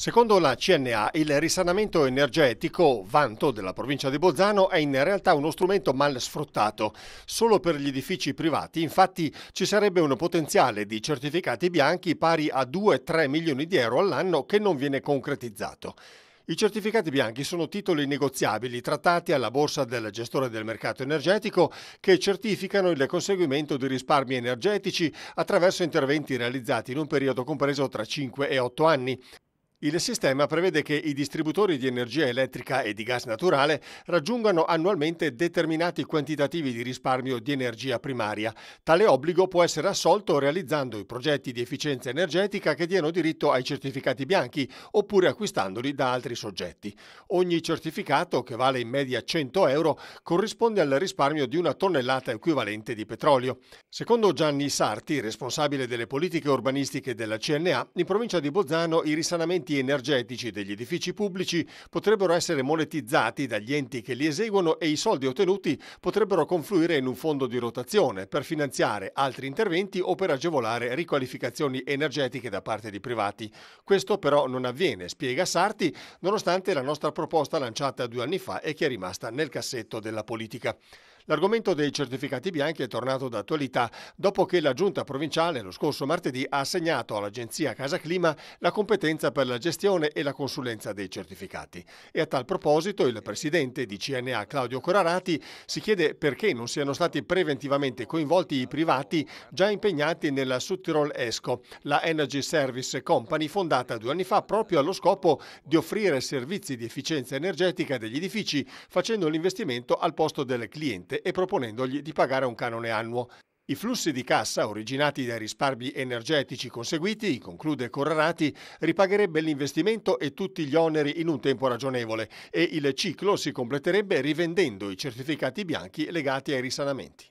Secondo la CNA, il risanamento energetico, vanto della provincia di Bolzano, è in realtà uno strumento mal sfruttato. Solo per gli edifici privati, infatti, ci sarebbe un potenziale di certificati bianchi pari a 2-3 milioni di euro all'anno che non viene concretizzato. I certificati bianchi sono titoli negoziabili trattati alla borsa del gestore del mercato energetico che certificano il conseguimento di risparmi energetici attraverso interventi realizzati in un periodo compreso tra 5 e 8 anni. Il sistema prevede che i distributori di energia elettrica e di gas naturale raggiungano annualmente determinati quantitativi di risparmio di energia primaria. Tale obbligo può essere assolto realizzando i progetti di efficienza energetica che diano diritto ai certificati bianchi oppure acquistandoli da altri soggetti. Ogni certificato, che vale in media 100 euro, corrisponde al risparmio di una tonnellata equivalente di petrolio. Secondo Gianni Sarti, responsabile delle politiche urbanistiche della CNA, in provincia di Bozzano i risanamenti efficienti energetici degli edifici pubblici potrebbero essere monetizzati dagli enti che li eseguono e i soldi ottenuti potrebbero confluire in un fondo di rotazione per finanziare altri interventi o per agevolare riqualificazioni energetiche da parte di privati. Questo però non avviene, spiega Sarti, nonostante la nostra proposta lanciata due anni fa e che è rimasta nel cassetto della politica. L'argomento dei certificati bianchi è tornato d'attualità dopo che la Giunta provinciale lo scorso martedì ha assegnato all'Agenzia Casa Clima la competenza per la gestione e la consulenza dei certificati. E a tal proposito il presidente di CNA Claudio Corarati si chiede perché non siano stati preventivamente coinvolti i privati già impegnati nella Suttirol Esco, la Energy Service Company fondata due anni fa proprio allo scopo di offrire servizi di efficienza energetica degli edifici facendo l'investimento al posto del cliente cliente e proponendogli di pagare un canone annuo. I flussi di cassa originati dai risparmi energetici conseguiti, conclude Corrarati, ripagherebbe l'investimento e tutti gli oneri in un tempo ragionevole e il ciclo si completerebbe rivendendo i certificati bianchi legati ai risanamenti.